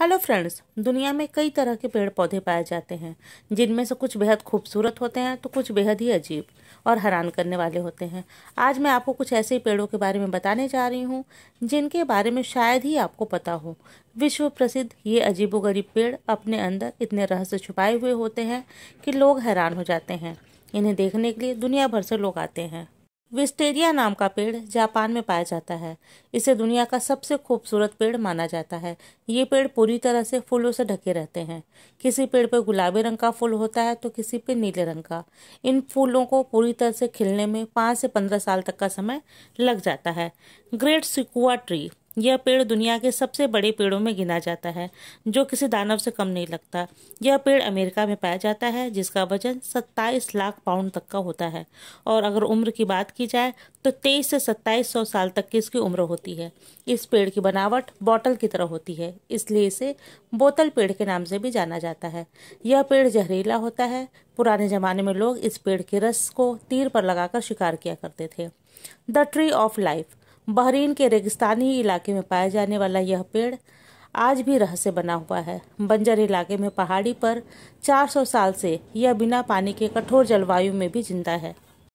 hello friends दुनिया में कई तरह के पेड़ पौधे पाए जाते हैं जिनमें से कुछ बेहद खूबसूरत होते हैं तो कुछ बेहद ही अजीब और हैरान करने वाले होते हैं आज मैं आपको कुछ ऐसे पेड़ों के बारे में बताने जा रही हूँ जिनके बारे में शायद ही आपको पता हो विश्व प्रसिद्ध ये अजीबोगरीब पेड़ अपने अंदर इतने रहस्य छुपाए हुए होते हैं कि लोग हैरान हो जाते हैं इन्हें देखने के लिए दुनिया भर से लोग आते हैं विस्टेरिया नाम का पेड़ जापान में पाया जाता है इसे दुनिया का सबसे खूबसूरत पेड़ माना जाता है ये पेड़ पूरी तरह से फूलों से ढके रहते हैं किसी पेड़ पर गुलाबी रंग का फूल होता है तो किसी पे नीले रंग का इन फूलों को पूरी तरह से खिलने में पाँच से पंद्रह साल तक का समय लग जाता है ग्रेट सिकुआ ट्री यह पेड़ दुनिया के सबसे बड़े पेड़ों में गिना जाता है जो किसी दानव से कम नहीं लगता यह पेड़ अमेरिका में पाया जाता है जिसका वजन 27 लाख पाउंड तक का होता है और अगर उम्र की बात की जाए तो 23 से 2700 साल तक की इसकी उम्र होती है इस पेड़ की बनावट बॉटल की तरह होती है इसलिए इसे बोतल पेड़ के नाम से भी जाना जाता है यह पेड़ जहरीला होता है पुराने ज़माने में लोग इस पेड़ के रस को तीर पर लगाकर शिकार किया करते थे the tree of life Bahrain के रेगिस्तानी इलाके में पाया जाने वाला यह पेड़ आज भी रहस्य बना हुआ है बंजर इलाके में पहाड़ी पर 400 साल से यह बिना पानी के कठोर जलवायु में भी जिंदा है